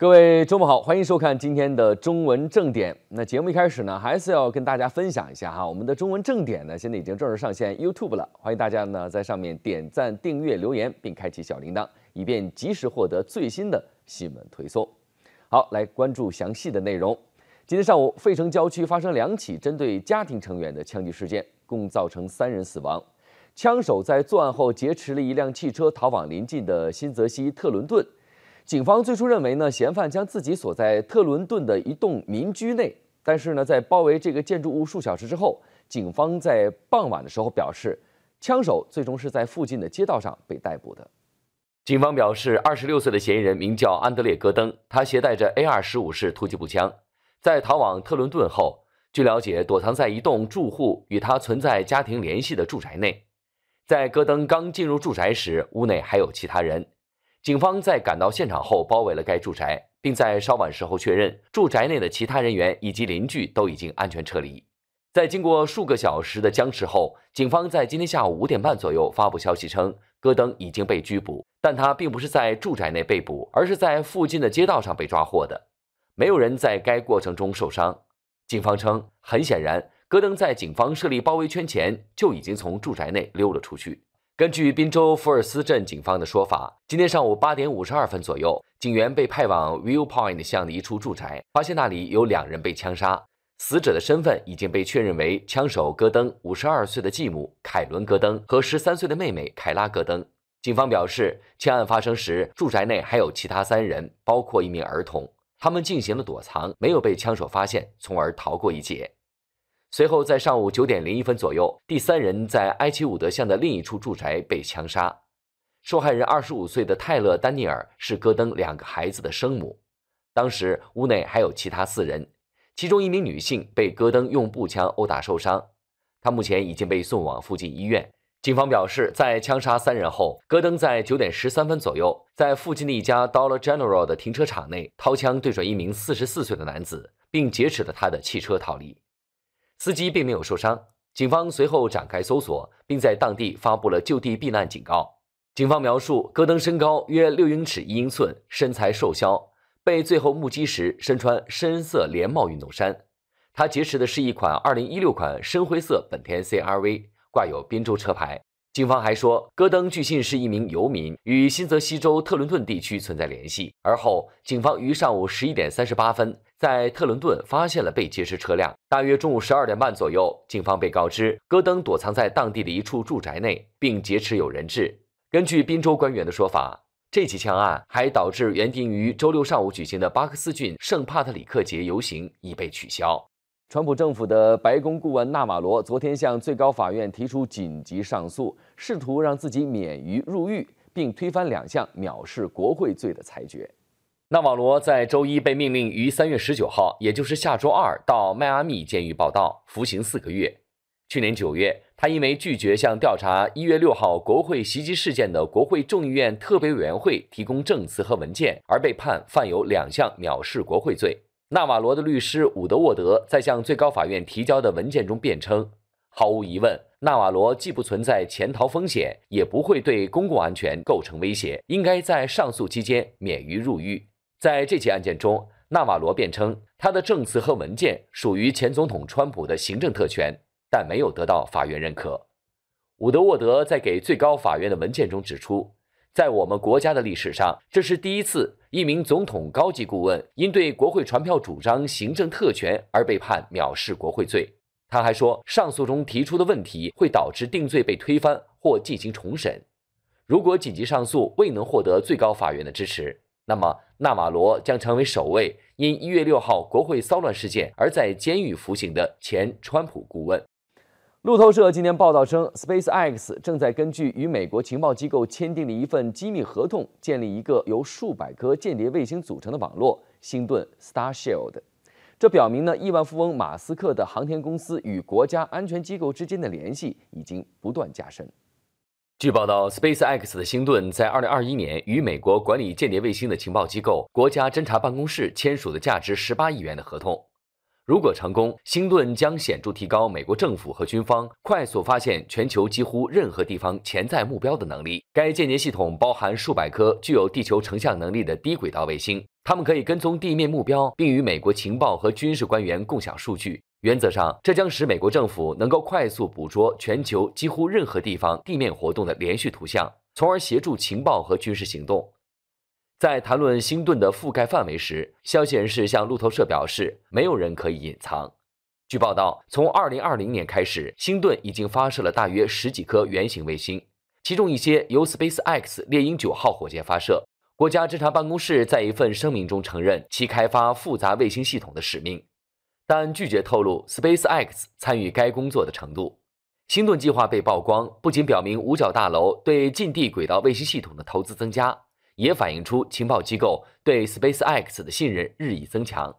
各位周末好，欢迎收看今天的中文正点。那节目一开始呢，还是要跟大家分享一下哈，我们的中文正点呢现在已经正式上线 YouTube 了，欢迎大家呢在上面点赞、订阅、留言，并开启小铃铛，以便及时获得最新的新闻推送。好，来关注详细的内容。今天上午，费城郊区发生两起针对家庭成员的枪击事件，共造成三人死亡。枪手在作案后劫持了一辆汽车逃往邻近的新泽西特伦顿。警方最初认为呢，嫌犯将自己锁在特伦顿的一栋民居内，但是呢，在包围这个建筑物数小时之后，警方在傍晚的时候表示，枪手最终是在附近的街道上被逮捕的。警方表示，二十六岁的嫌疑人名叫安德烈·戈登，他携带着 A.R. 十五式突击步枪，在逃往特伦顿后，据了解，躲藏在一栋住户与他存在家庭联系的住宅内，在戈登刚进入住宅时，屋内还有其他人。警方在赶到现场后包围了该住宅，并在稍晚时候确认，住宅内的其他人员以及邻居都已经安全撤离。在经过数个小时的僵持后，警方在今天下午五点半左右发布消息称，戈登已经被拘捕，但他并不是在住宅内被捕，而是在附近的街道上被抓获的。没有人在该过程中受伤。警方称，很显然，戈登在警方设立包围圈前就已经从住宅内溜了出去。根据宾州福尔斯镇警方的说法，今天上午八点五十二分左右，警员被派往 Viewpoint 巷的一处住宅，发现那里有两人被枪杀。死者的身份已经被确认为枪手戈登，五十二岁的继母凯伦·戈登和十三岁的妹妹凯拉·戈登。警方表示，枪案发生时，住宅内还有其他三人，包括一名儿童。他们进行了躲藏，没有被枪手发现，从而逃过一劫。随后，在上午九点零一分左右，第三人在埃奇伍德巷的另一处住宅被枪杀。受害人二十五岁的泰勒·丹尼尔是戈登两个孩子的生母。当时屋内还有其他四人，其中一名女性被戈登用步枪殴打受伤，她目前已经被送往附近医院。警方表示，在枪杀三人后，戈登在九点十三分左右，在附近的一家 Dollar General 的停车场内掏枪对准一名四十四岁的男子，并劫持了他的汽车逃离。司机并没有受伤，警方随后展开搜索，并在当地发布了就地避难警告。警方描述戈登身高约六英尺一英寸，身材瘦削，被最后目击时身穿深色连帽运动衫。他劫持的是一款2016款深灰色本田 CRV，挂有滨州车牌。警方还说，戈登据信是一名游民，与新泽西州特伦顿地区存在联系。而后，警方于上午十一点三十八分。在特伦顿发现了被劫持车辆。大约中午十二点半左右，警方被告知戈登躲藏在当地的一处住宅内，并劫持有人质。根据宾州官员的说法，这起枪案还导致原定于周六上午举行的巴克斯郡圣帕特里克节游行已被取消。川普政府的白宫顾问纳瓦罗昨天向最高法院提出紧急上诉，试图让自己免于入狱，并推翻两项藐视国会罪的裁决。纳瓦罗在周一被命令于三月十九号，也就是下周二到迈阿密监狱报到服刑四个月。去年九月，他因为拒绝向调查一月六号国会袭击事件的国会众议院特别委员会提供证词和文件，而被判犯有两项藐视国会罪。纳瓦罗的律师伍德沃德在向最高法院提交的文件中辩称，毫无疑问，纳瓦罗既不存在潜逃风险，也不会对公共安全构成威胁，应该在上诉期间免于入狱。在这起案件中，纳瓦罗辩称他的证词和文件属于前总统川普的行政特权，但没有得到法院认可。伍德沃德在给最高法院的文件中指出，在我们国家的历史上，这是第一次一名总统高级顾问因对国会传票主张行政特权而被判藐视国会罪。他还说，上诉中提出的问题会导致定罪被推翻或进行重审。如果紧急上诉未能获得最高法院的支持。那么，纳瓦罗将成为首位因一月六号国会骚乱事件而在监狱服刑的前川普顾问。路透社今天报道称，SpaceX 正在根据与美国情报机构签订的一份机密合同，建立一个由数百颗间谍卫星组成的网络“星盾 ”（Star Shield）。这表明呢，亿万富翁马斯克的航天公司与国家安全机构之间的联系已经不断加深。据报道，SpaceX 的星盾在2021年与美国管理间谍卫星的情报机构国家侦察办公室签署的价值18亿元的合同。如果成功，星盾将显著提高美国政府和军方快速发现全球几乎任何地方潜在目标的能力。该间谍系统包含数百颗具有地球成像能力的低轨道卫星，它们可以跟踪地面目标，并与美国情报和军事官员共享数据。原则上，这将使美国政府能够快速捕捉全球几乎任何地方地面活动的连续图像，从而协助情报和军事行动。在谈论星盾的覆盖范围时，消息人士向路透社表示，没有人可以隐藏。据报道，从2020年开始，星盾已经发射了大约十几颗原型卫星，其中一些由 SpaceX 猎鹰九号火箭发射。国家侦察办公室在一份声明中承认，其开发复杂卫星系统的使命。但拒绝透露 SpaceX 参与该工作的程度。星盾计划被曝光，不仅表明五角大楼对近地轨道卫星系统的投资增加，也反映出情报机构对 SpaceX 的信任日益增强。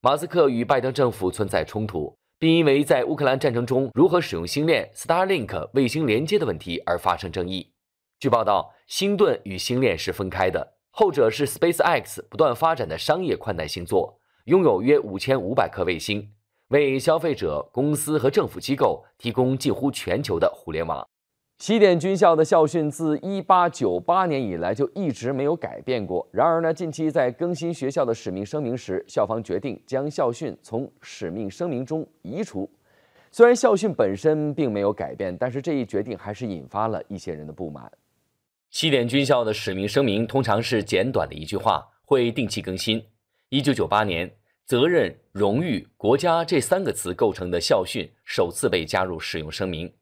马斯克与拜登政府存在冲突，并因为在乌克兰战争中如何使用星链 （Starlink） 卫星连接的问题而发生争议。据报道，星盾与星链是分开的，后者是 SpaceX 不断发展的商业宽带星座。拥有约五千五百颗卫星，为消费者、公司和政府机构提供近乎全球的互联网。西点军校的校训自一八九八年以来就一直没有改变过。然而呢，近期在更新学校的使命声明时，校方决定将校训从使命声明中移除。虽然校训本身并没有改变，但是这一决定还是引发了一些人的不满。西点军校的使命声明通常是简短的一句话，会定期更新。一九九八年，“责任、荣誉、国家”这三个词构成的校训首次被加入使用声明。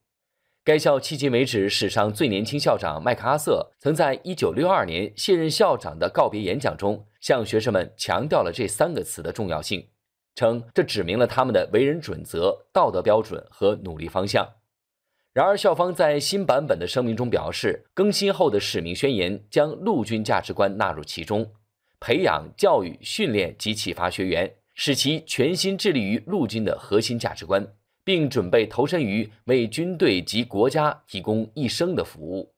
该校迄今为止史上最年轻校长麦克阿瑟曾在一九六二年卸任校长的告别演讲中向学生们强调了这三个词的重要性，称这指明了他们的为人准则、道德标准和努力方向。然而，校方在新版本的声明中表示，更新后的使命宣言将陆军价值观纳入其中。培养、教育、训练及启发学员，使其全心致力于陆军的核心价值观，并准备投身于为军队及国家提供一生的服务。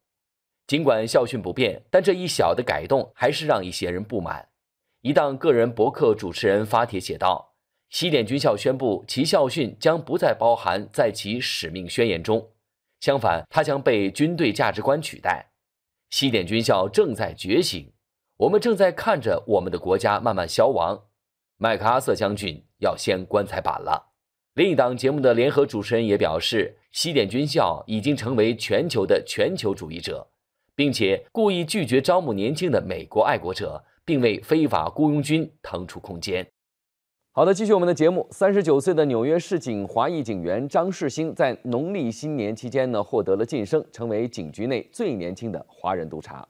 尽管校训不变，但这一小的改动还是让一些人不满。一档个人博客主持人发帖写道：“西点军校宣布，其校训将不再包含在其使命宣言中，相反，它将被军队价值观取代。西点军校正在觉醒。”我们正在看着我们的国家慢慢消亡，麦克阿瑟将军要掀棺材板了。另一档节目的联合主持人也表示，西点军校已经成为全球的全球主义者，并且故意拒绝招募年轻的美国爱国者，并为非法雇佣军腾出空间。好的，继续我们的节目。三十九岁的纽约市警华裔警员张世兴在农历新年期间呢，获得了晋升，成为警局内最年轻的华人督察。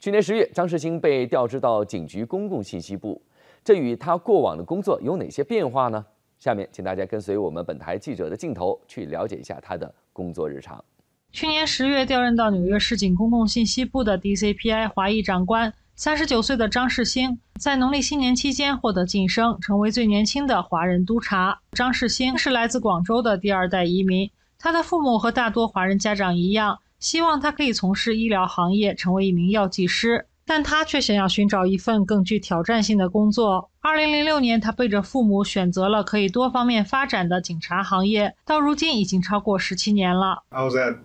去年十月，张世兴被调职到警局公共信息部，这与他过往的工作有哪些变化呢？下面，请大家跟随我们本台记者的镜头，去了解一下他的工作日常。去年十月，调任到纽约市警公共信息部的 DCPI 华裔长官，三十九岁的张世兴，在农历新年期间获得晋升，成为最年轻的华人督察。张世兴是来自广州的第二代移民，他的父母和大多华人家长一样。希望他可以从事医疗行业，成为一名药剂师，但他却想要寻找一份更具挑战性的工作。二零零六年，他背着父母选择了可以多方面发展的警察行业，到如今已经超过十七年了。I was at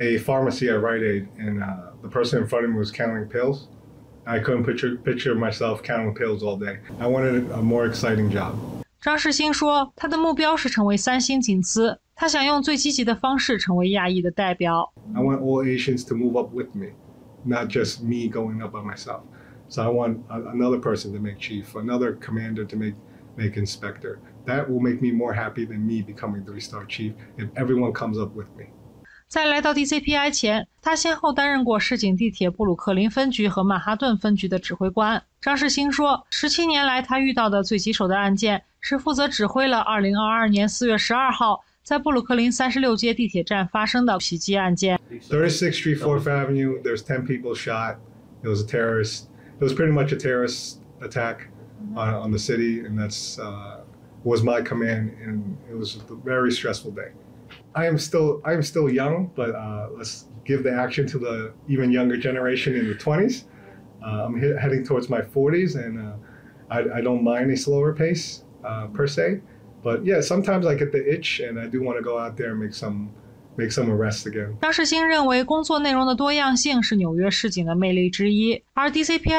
a pharmacy at Rite Aid, and the person in front of me was counting pills. I couldn't picture picture myself counting pills all day. I wanted a more exciting job. I want all Asians to move up with me, not just me going up by myself. So I want another person to make chief, another commander to make make inspector. That will make me more happy than me becoming three-star chief if everyone comes up with me. 在来到 DCPI 前，他先后担任过市警地铁布鲁克林分局和曼哈顿分局的指挥官。张世兴说，十七年来他遇到的最棘手的案件是负责指挥了2022年4月12号在布鲁克林36街地铁站发生的袭击案件。36th Street, Fourth Avenue, there's 10 people shot. It was a terrorist. It was pretty much a terrorist attack on, on the city, and that's uh, was my command, and it was a very stressful day. I am still I am still young, but uh, let's give the action to the even younger generation in the 20s. Uh, I'm he- heading towards my 40s, and uh, I, I, don't mind a slower pace uh, per se. But yeah, sometimes I get the itch, and I do want to go out there and make some. Make some arrests again. DCPI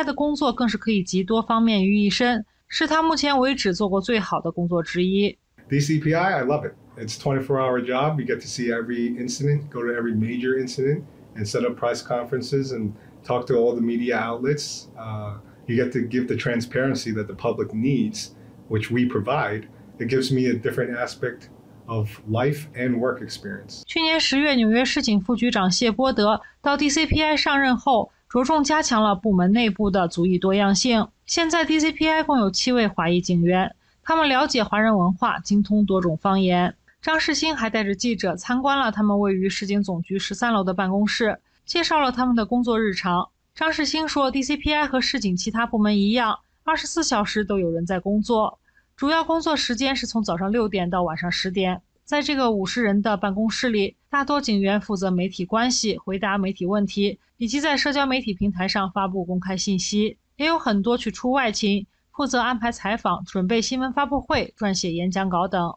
的工作更是可以集多方面于一身，是他目前为止做过最好的工作之一。DCPI, I love it. It's 24-hour job. You get to see every incident, go to every major incident, and set up press conferences and talk to the outlets. all media you Uh, 去年十月，纽约市警副局长谢波德到 DCPI 上任后，着重加强了部门内部的族裔多样性。现在 DCPI 共有七位华裔警员，他们了解华人文化，精通多种方言。张世新还带着记者参观了他们位于市警总局十三楼的办公室。介绍了他们的工作日常。张世兴说，DCPI 和市警其他部门一样，二十四小时都有人在工作。主要工作时间是从早上六点到晚上十点。在这个五十人的办公室里，大多警员负责媒体关系，回答媒体问题，以及在社交媒体平台上发布公开信息。也有很多去出外勤，负责安排采访、准备新闻发布会、撰写演讲稿等。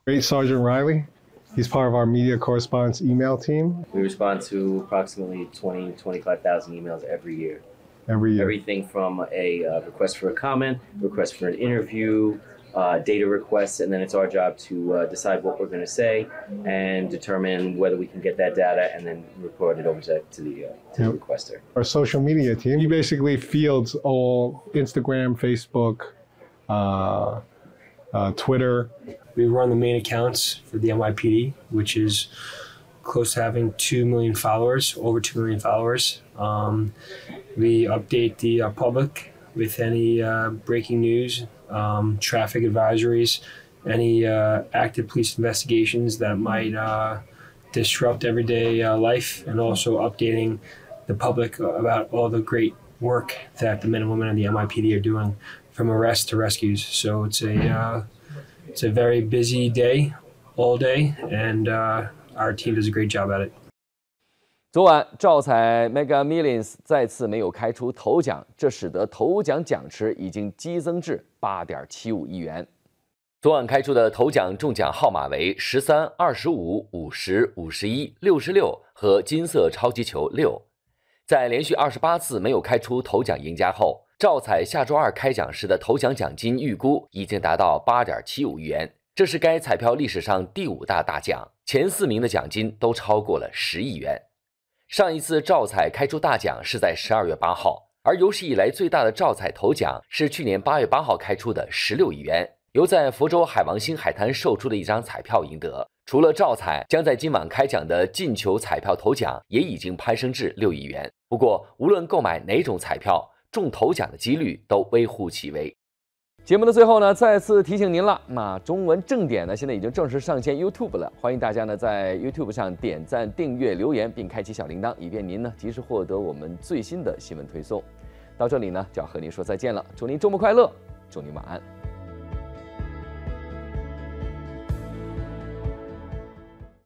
He's part of our media correspondence email team. We respond to approximately 20, 25,000 emails every year. Every year. Everything from a uh, request for a comment, request for an interview, uh, data requests, and then it's our job to uh, decide what we're going to say and determine whether we can get that data and then report it over to, to the, uh, to yep. the requester. Our social media team, he basically fields all Instagram, Facebook, uh, uh, Twitter. We run the main accounts for the NYPD, which is close to having 2 million followers, over 2 million followers. Um, we update the uh, public with any uh, breaking news, um, traffic advisories, any uh, active police investigations that might uh, disrupt everyday uh, life, and also updating the public about all the great work that the men and women in the MIPD are doing from arrest to rescues，so it's a it's a very busy day all day and our team does a great job at it。昨晚，赵彩 Mega Millions 再次没有开出头奖，这使得头奖奖池已经激增至八点七五亿元。昨晚开出的头奖中奖号码为十三、二十五、五十五、十一、六十六和金色超级球六。在连续二十八次没有开出头奖赢家后。赵彩下周二开奖时的头奖奖金预估已经达到八点七五亿元，这是该彩票历史上第五大大奖，前四名的奖金都超过了十亿元。上一次赵彩开出大奖是在十二月八号，而有史以来最大的赵彩头奖是去年八月八号开出的十六亿元，由在福州海王星海滩售出的一张彩票赢得。除了赵彩，将在今晚开奖的进球彩票头奖也已经攀升至六亿元。不过，无论购买哪种彩票，中头奖的几率都微乎其微。节目的最后呢，再次提醒您了。那中文正点呢，现在已经正式上线 YouTube 了。欢迎大家呢，在 YouTube 上点赞、订阅、留言，并开启小铃铛，以便您呢及时获得我们最新的新闻推送。到这里呢，就要和您说再见了。祝您周末快乐，祝您晚安。